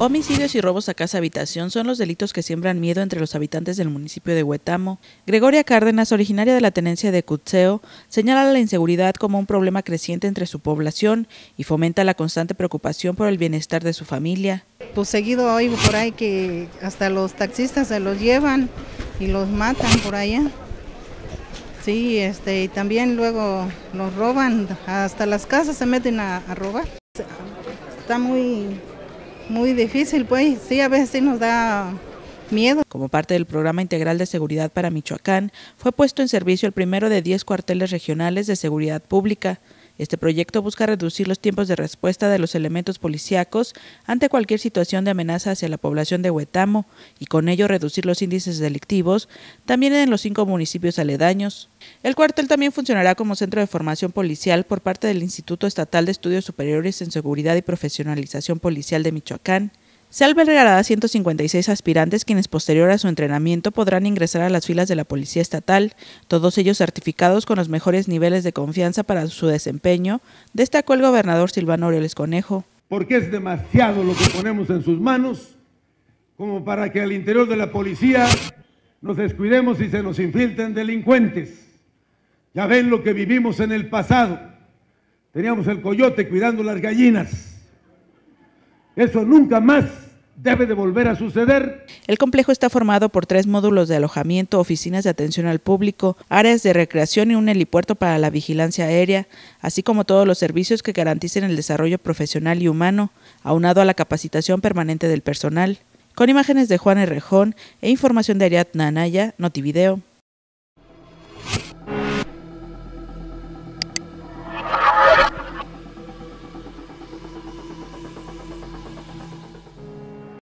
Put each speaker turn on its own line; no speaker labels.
Homicidios y robos a casa-habitación son los delitos que siembran miedo entre los habitantes del municipio de Huetamo. Gregoria Cárdenas, originaria de la tenencia de Cutseo, señala la inseguridad como un problema creciente entre su población y fomenta la constante preocupación por el bienestar de su
familia. Pues seguido hoy por ahí que hasta los taxistas se los llevan y los matan por allá. Sí, este, y también luego los roban, hasta las casas se meten a robar. Está muy muy difícil, pues sí, a veces sí nos da
miedo. Como parte del Programa Integral de Seguridad para Michoacán, fue puesto en servicio el primero de 10 cuarteles regionales de seguridad pública. Este proyecto busca reducir los tiempos de respuesta de los elementos policíacos ante cualquier situación de amenaza hacia la población de Huetamo y con ello reducir los índices delictivos también en los cinco municipios aledaños. El cuartel también funcionará como centro de formación policial por parte del Instituto Estatal de Estudios Superiores en Seguridad y Profesionalización Policial de Michoacán se albergará a 156 aspirantes quienes posterior a su entrenamiento podrán ingresar a las filas de la Policía Estatal, todos ellos certificados con los mejores niveles de confianza para su desempeño, destacó el gobernador Silvano Aureoles Conejo.
Porque es demasiado lo que ponemos en sus manos como para que al interior de la policía nos descuidemos y se nos infiltren delincuentes. Ya ven lo que vivimos en el pasado. Teníamos el coyote cuidando las gallinas eso nunca más debe de volver a suceder. El complejo está formado por tres módulos de
alojamiento, oficinas de atención al público, áreas de recreación y un helipuerto para la vigilancia aérea, así como todos los servicios que garanticen el desarrollo profesional y humano, aunado a la capacitación permanente del personal. Con imágenes de Juan Herrejón e información de Ariadna Anaya, Notivideo.